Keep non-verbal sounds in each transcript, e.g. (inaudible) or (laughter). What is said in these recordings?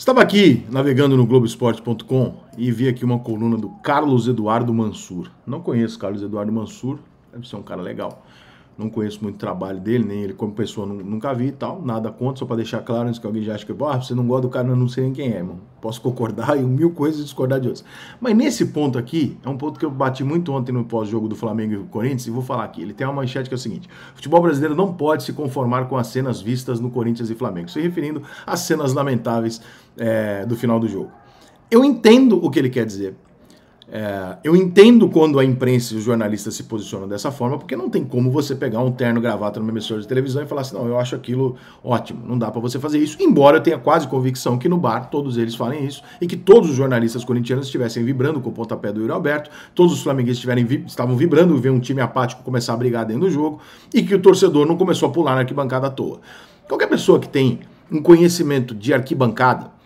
Estava aqui navegando no Globoesporte.com e vi aqui uma coluna do Carlos Eduardo Mansur. Não conheço Carlos Eduardo Mansur, deve ser um cara legal. Não conheço muito o trabalho dele, nem ele como pessoa, nunca vi e tal. Nada contra, só para deixar claro antes que alguém já acha que ah, você não gosta do cara, eu não sei nem quem é, mano posso concordar e mil coisas discordar de outras. Mas nesse ponto aqui, é um ponto que eu bati muito ontem no pós-jogo do Flamengo e do Corinthians, e vou falar aqui. Ele tem uma manchete que é o seguinte: futebol brasileiro não pode se conformar com as cenas vistas no Corinthians e Flamengo, se referindo às cenas lamentáveis é, do final do jogo. Eu entendo o que ele quer dizer. É, eu entendo quando a imprensa e os jornalistas se posicionam dessa forma, porque não tem como você pegar um terno gravata numa emissora de televisão e falar assim, não, eu acho aquilo ótimo, não dá para você fazer isso, embora eu tenha quase convicção que no bar todos eles falem isso, e que todos os jornalistas corintianos estivessem vibrando com o pontapé do Yuri Alberto, todos os flamenguistas vi estavam vibrando ver um time apático começar a brigar dentro do jogo, e que o torcedor não começou a pular na arquibancada à toa. Qualquer pessoa que tem um conhecimento de arquibancada,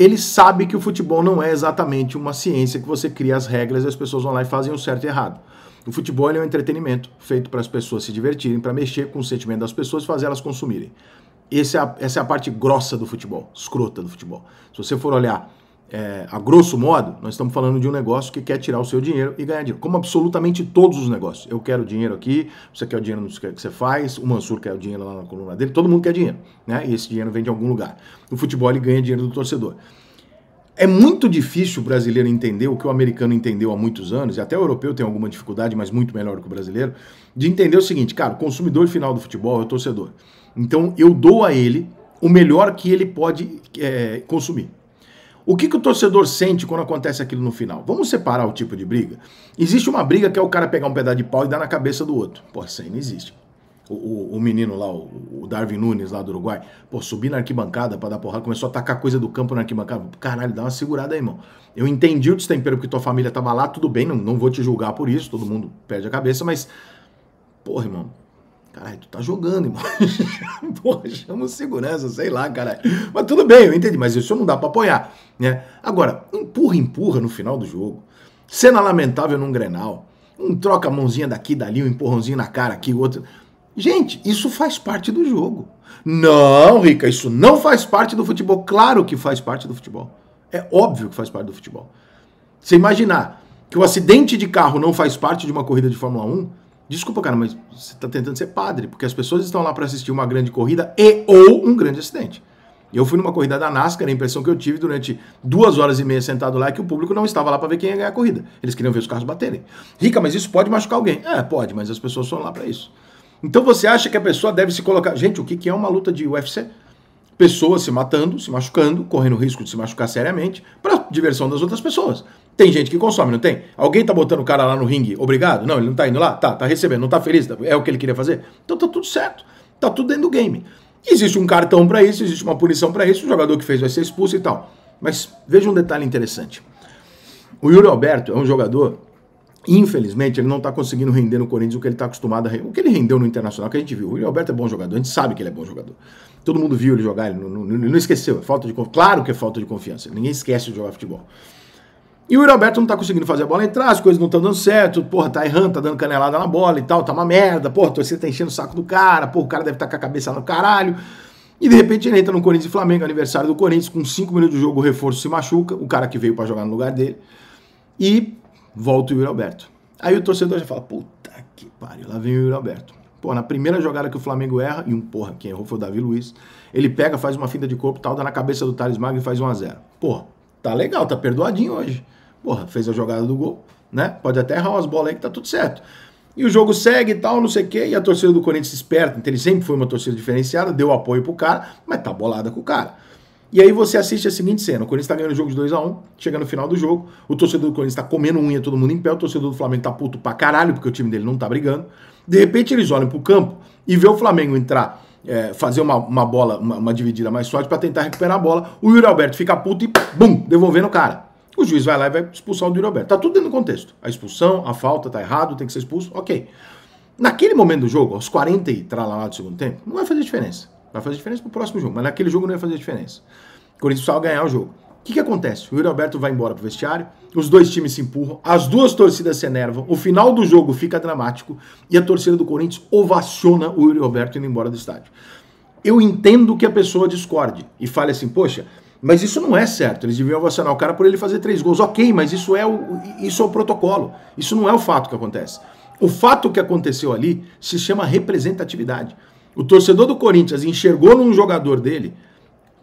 ele sabe que o futebol não é exatamente uma ciência que você cria as regras e as pessoas vão lá e fazem o certo e errado. O futebol é um entretenimento feito para as pessoas se divertirem, para mexer com o sentimento das pessoas e fazer elas consumirem. É a, essa é a parte grossa do futebol, escrota do futebol. Se você for olhar é, a grosso modo, nós estamos falando de um negócio que quer tirar o seu dinheiro e ganhar dinheiro, como absolutamente todos os negócios. Eu quero dinheiro aqui, você quer o dinheiro que você faz, o Mansur quer o dinheiro lá na coluna dele, todo mundo quer dinheiro, né? E esse dinheiro vem de algum lugar. No futebol ele ganha dinheiro do torcedor. É muito difícil o brasileiro entender o que o americano entendeu há muitos anos, e até o europeu tem alguma dificuldade, mas muito melhor que o brasileiro, de entender o seguinte, cara, o consumidor final do futebol é o torcedor. Então eu dou a ele o melhor que ele pode é, consumir. O que, que o torcedor sente quando acontece aquilo no final? Vamos separar o tipo de briga? Existe uma briga que é o cara pegar um pedaço de pau e dar na cabeça do outro. Pô, isso aí não existe. O, o, o menino lá, o, o, Darwin Nunes lá do Uruguai, pô, subir na arquibancada para dar porrada, começou a tacar coisa do campo na arquibancada. Caralho, dá uma segurada aí, irmão. Eu entendi o destempero porque tua família tava lá, tudo bem, não, não vou te julgar por isso, todo mundo perde a cabeça, mas. Porra, irmão, Caralho, tu tá jogando, irmão. (laughs) Porra, chama o segurança, sei lá, caralho. Mas tudo bem, eu entendi. Mas isso não dá para apoiar, né? Agora, empurra, empurra no final do jogo. Cena lamentável num Grenal. Um troca a mãozinha daqui, dali, um empurrãozinho na cara aqui, outro... Gente, isso faz parte do jogo. Não, Rica, isso não faz parte do futebol. Claro que faz parte do futebol. É óbvio que faz parte do futebol. Você imaginar que o acidente de carro não faz parte de uma corrida de Fórmula 1, Desculpa, cara, mas você está tentando ser padre, porque as pessoas estão lá para assistir uma grande corrida e ou um grande acidente. Eu fui numa corrida da NASCAR, a impressão que eu tive durante duas horas e meia sentado lá é que o público não estava lá para ver quem ia ganhar a corrida. Eles queriam ver os carros baterem. Rica, mas isso pode machucar alguém. É, pode, mas as pessoas foram lá para isso. Então você acha que a pessoa deve se colocar. Gente, o que, que é uma luta de UFC? Pessoas se matando, se machucando, correndo risco de se machucar seriamente, para diversão das outras pessoas. Tem gente que consome, não tem? Alguém tá botando o cara lá no ringue, obrigado? Não, ele não tá indo lá? Tá, tá recebendo, não tá feliz, tá, é o que ele queria fazer? Então tá tudo certo, tá tudo dentro do game. Existe um cartão para isso, existe uma punição para isso, o jogador que fez vai ser expulso e tal. Mas veja um detalhe interessante. O Yuri Alberto é um jogador, infelizmente, ele não está conseguindo render no Corinthians o que ele está acostumado a render. O que ele rendeu no Internacional, que a gente viu. O Yuri Alberto é bom jogador, a gente sabe que ele é bom jogador. Todo mundo viu ele jogar, ele não, não, não esqueceu. É falta de, claro que é falta de confiança, ninguém esquece de jogar futebol. E o Yuri Alberto não tá conseguindo fazer a bola entrar, as coisas não estão dando certo, porra, tá errando, tá dando canelada na bola e tal, tá uma merda, porra, torcida tá enchendo o saco do cara, porra, o cara deve estar tá com a cabeça no caralho. E de repente ele entra no Corinthians e Flamengo, aniversário do Corinthians, com 5 minutos de jogo, o reforço se machuca, o cara que veio para jogar no lugar dele, e volta o Yuri Alberto. Aí o torcedor já fala, puta que pariu, lá vem o Yuri Alberto. Pô, na primeira jogada que o Flamengo erra, e um porra, quem errou foi o Davi Luiz, ele pega, faz uma finta de corpo tal, dá na cabeça do Thales Magno e faz 1 a 0 Porra, tá legal, tá perdoadinho hoje. Porra, fez a jogada do gol, né? Pode até errar umas bolas aí que tá tudo certo. E o jogo segue e tal, não sei o quê. E a torcida do Corinthians esperta, então ele sempre foi uma torcida diferenciada, deu apoio pro cara, mas tá bolada com o cara. E aí você assiste a seguinte cena: o Corinthians tá ganhando o jogo de 2x1, chega no final do jogo, o torcedor do Corinthians tá comendo unha, todo mundo em pé, o torcedor do Flamengo tá puto pra caralho, porque o time dele não tá brigando. De repente eles olham pro campo e vê o Flamengo entrar, é, fazer uma, uma bola, uma, uma dividida mais forte para tentar recuperar a bola. O Yuri Alberto fica puto e bum, devolvendo o cara. O juiz vai lá e vai expulsar o Yuri Alberto. Tá tudo dentro do contexto. A expulsão, a falta, tá errado, tem que ser expulso, ok. Naquele momento do jogo, aos 40 e tralalá do segundo tempo, não vai fazer diferença. Vai fazer diferença pro próximo jogo, mas naquele jogo não vai fazer diferença. O Corinthians precisava ganhar o jogo. O que, que acontece? O Yuri Alberto vai embora pro vestiário, os dois times se empurram, as duas torcidas se enervam, o final do jogo fica dramático e a torcida do Corinthians ovaciona o Yuri Alberto indo embora do estádio. Eu entendo que a pessoa discorde e fale assim, poxa, mas isso não é certo. Eles deviam ovacionar o cara por ele fazer três gols. Ok, mas isso é o, isso é o protocolo. Isso não é o fato que acontece. O fato que aconteceu ali se chama representatividade. O torcedor do Corinthians enxergou num jogador dele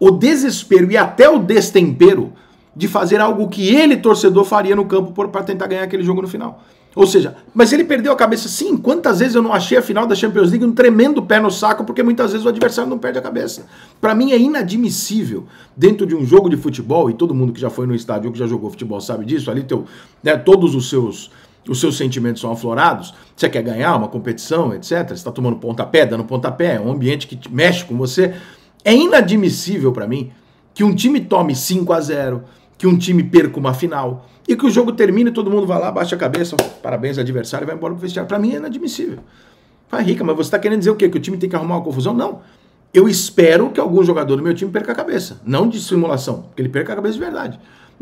o desespero e até o destempero de fazer algo que ele, torcedor, faria no campo para tentar ganhar aquele jogo no final. Ou seja, mas ele perdeu a cabeça sim. Quantas vezes eu não achei a final da Champions League um tremendo pé no saco, porque muitas vezes o adversário não perde a cabeça. Para mim é inadmissível dentro de um jogo de futebol, e todo mundo que já foi no estádio ou que já jogou futebol sabe disso, ali teu, né, todos os seus os seus sentimentos são aflorados, você quer ganhar uma competição, etc. Você está tomando pontapé, dando pontapé, é um ambiente que mexe com você. É inadmissível para mim que um time tome 5 a 0 que um time perca uma final e que o jogo termine, e todo mundo vai lá, baixa a cabeça, parabéns adversário, e vai embora pro vestiário. Para mim é inadmissível. Vai rica, mas você está querendo dizer o quê? Que o time tem que arrumar uma confusão? Não. Eu espero que algum jogador do meu time perca a cabeça. Não de simulação, que ele perca a cabeça de verdade.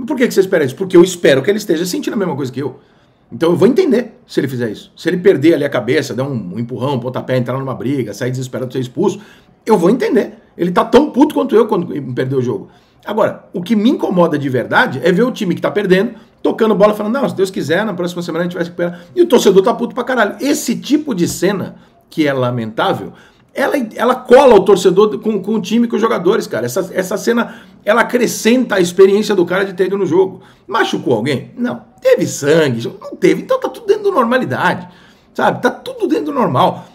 por que, que você espera isso? Porque eu espero que ele esteja sentindo a mesma coisa que eu. Então eu vou entender se ele fizer isso. Se ele perder ali a cabeça, dar um empurrão, um pontapé, entrar numa briga, sair desesperado, ser expulso, eu vou entender. Ele tá tão puto quanto eu quando perdeu o jogo. Agora, o que me incomoda de verdade é ver o time que tá perdendo, tocando bola, falando, não, se Deus quiser, na próxima semana a gente vai se recuperar. E o torcedor tá puto pra caralho. Esse tipo de cena, que é lamentável, ela, ela cola o torcedor com, com o time, com os jogadores, cara. Essa, essa cena, ela acrescenta a experiência do cara de ter ido no jogo. Machucou alguém? Não. Teve sangue? Não teve. Então tá tudo dentro da normalidade, sabe? Tá tudo dentro do normal.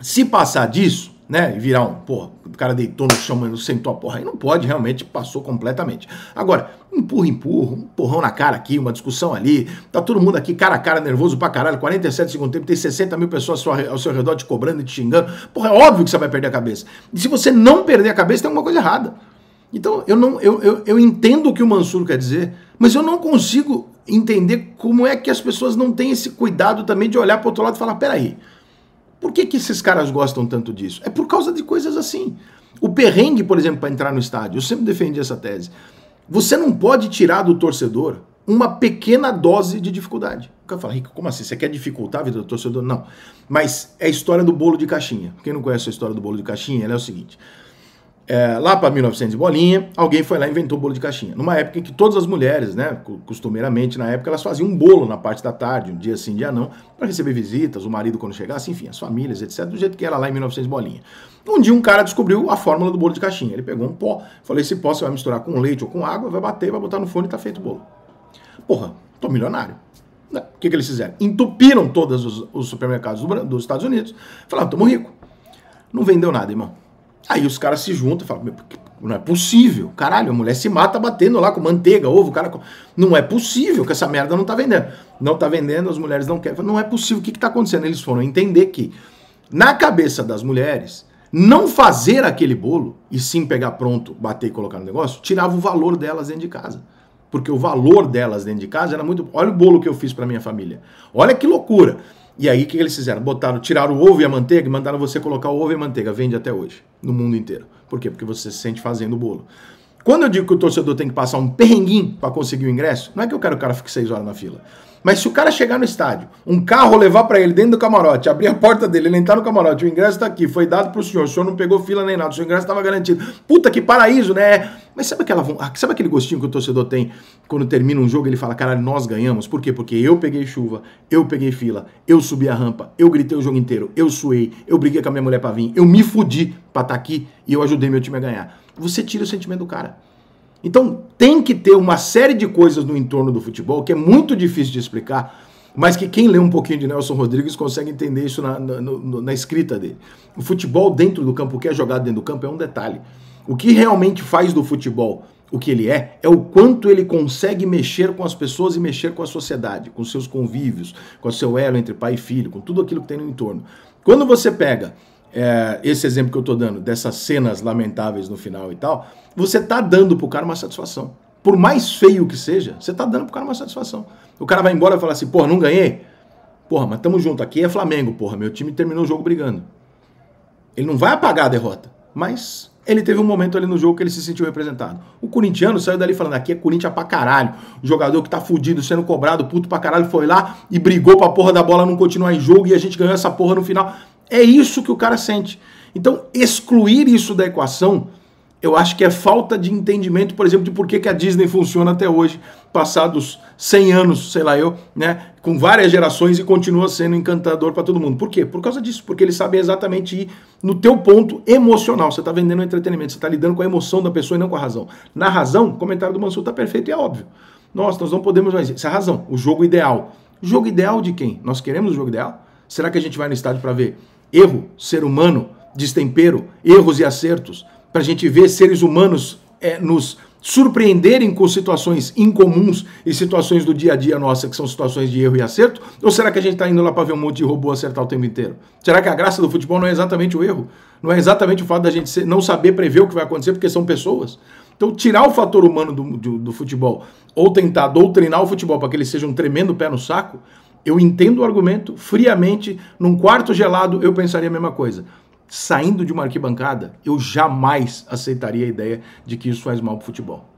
Se passar disso, né? E virar um, porra, o cara deitou no chão, mas sentou a porra. Aí não pode, realmente passou completamente. Agora, empurra, empurra, um porrão na cara aqui, uma discussão ali. Tá todo mundo aqui cara a cara, nervoso pra caralho. 47 segundos tempo, tem 60 mil pessoas ao seu redor te cobrando e te xingando. Porra, é óbvio que você vai perder a cabeça. E se você não perder a cabeça, tem alguma coisa errada. Então, eu não eu, eu, eu entendo o que o Mansur quer dizer, mas eu não consigo entender como é que as pessoas não têm esse cuidado também de olhar para outro lado e falar: peraí. aí por que, que esses caras gostam tanto disso? É por causa de coisas assim. O perrengue, por exemplo, para entrar no estádio, eu sempre defendi essa tese. Você não pode tirar do torcedor uma pequena dose de dificuldade. O cara fala, Rico, como assim? Você quer dificultar a vida do torcedor? Não. Mas é a história do bolo de caixinha. Quem não conhece a história do bolo de caixinha, ela é o seguinte. É, lá para 1900 bolinha, alguém foi lá e inventou bolo de caixinha. Numa época em que todas as mulheres, né, costumeiramente na época, elas faziam um bolo na parte da tarde, um dia sim, dia não, para receber visitas, o marido quando chegasse, enfim, as famílias, etc, do jeito que era lá em 1900 bolinha. Um dia um cara descobriu a fórmula do bolo de caixinha. Ele pegou um pó, falou: esse pó você vai misturar com leite ou com água, vai bater, vai botar no forno e tá feito o bolo. Porra, tô milionário. Né? O que, que eles fizeram? Entupiram todos os, os supermercados do, dos Estados Unidos. Falaram: tamo rico. Não vendeu nada, irmão Aí os caras se juntam e falam, não é possível, caralho, a mulher se mata batendo lá com manteiga, ovo, cara. Não é possível que essa merda não tá vendendo. Não tá vendendo, as mulheres não querem. Não é possível, o que, que tá acontecendo? Eles foram entender que, na cabeça das mulheres, não fazer aquele bolo e sim pegar pronto, bater e colocar no negócio, tirava o valor delas dentro de casa. Porque o valor delas dentro de casa era muito. Olha o bolo que eu fiz para minha família. Olha que loucura. E aí o que eles fizeram? Botaram, tiraram o ovo e a manteiga e mandaram você colocar o ovo e a manteiga. Vende até hoje, no mundo inteiro. Por quê? Porque você se sente fazendo o bolo. Quando eu digo que o torcedor tem que passar um perrenguinho para conseguir o ingresso, não é que eu quero que o cara fique seis horas na fila. Mas se o cara chegar no estádio, um carro levar para ele dentro do camarote, abrir a porta dele, ele entrar no camarote, o ingresso está aqui, foi dado para o senhor, o senhor não pegou fila nem nada, o seu ingresso estava garantido. Puta que paraíso, né? Mas sabe, aquela, ah, sabe aquele gostinho que o torcedor tem quando termina um jogo ele fala, caralho, nós ganhamos? Por quê? Porque eu peguei chuva, eu peguei fila, eu subi a rampa, eu gritei o jogo inteiro, eu suei, eu briguei com a minha mulher pra vir, eu me fudi pra estar tá aqui e eu ajudei meu time a ganhar. Você tira o sentimento do cara. Então tem que ter uma série de coisas no entorno do futebol que é muito difícil de explicar mas que quem lê um pouquinho de Nelson Rodrigues consegue entender isso na, na, na, na escrita dele. O futebol dentro do campo, o que é jogado dentro do campo é um detalhe. O que realmente faz do futebol o que ele é, é o quanto ele consegue mexer com as pessoas e mexer com a sociedade, com seus convívios, com o seu elo entre pai e filho, com tudo aquilo que tem no entorno. Quando você pega é, esse exemplo que eu estou dando, dessas cenas lamentáveis no final e tal, você está dando para o cara uma satisfação por mais feio que seja, você tá dando pro cara uma satisfação. O cara vai embora e fala assim, porra, não ganhei? Porra, mas tamo junto, aqui é Flamengo, porra, meu time terminou o jogo brigando. Ele não vai apagar a derrota, mas ele teve um momento ali no jogo que ele se sentiu representado. O corintiano saiu dali falando, aqui é Corinthians pra caralho. O jogador que tá fudido, sendo cobrado, puto pra caralho, foi lá e brigou pra porra da bola não continuar em jogo e a gente ganhou essa porra no final. É isso que o cara sente. Então, excluir isso da equação eu acho que é falta de entendimento, por exemplo, de por que, que a Disney funciona até hoje, passados 100 anos, sei lá eu, né, com várias gerações e continua sendo encantador para todo mundo. Por quê? Por causa disso, porque eles sabem exatamente ir no teu ponto emocional. Você está vendendo entretenimento, você está lidando com a emoção da pessoa e não com a razão. Na razão, o comentário do Mansur está perfeito e é óbvio. Nossa, nós não podemos mais. Isso é a razão, o jogo ideal. Jogo ideal de quem? Nós queremos o jogo ideal? Será que a gente vai no estádio para ver erro, ser humano, destempero, erros e acertos? para a gente ver seres humanos é, nos surpreenderem com situações incomuns e situações do dia a dia nossa, que são situações de erro e acerto? Ou será que a gente está indo lá para ver um monte de robô acertar o tempo inteiro? Será que a graça do futebol não é exatamente o erro? Não é exatamente o fato da gente não saber prever o que vai acontecer, porque são pessoas? Então, tirar o fator humano do, do, do futebol, ou tentar doutrinar o futebol para que ele seja um tremendo pé no saco, eu entendo o argumento friamente. Num quarto gelado, eu pensaria a mesma coisa saindo de uma arquibancada, eu jamais aceitaria a ideia de que isso faz mal para o futebol.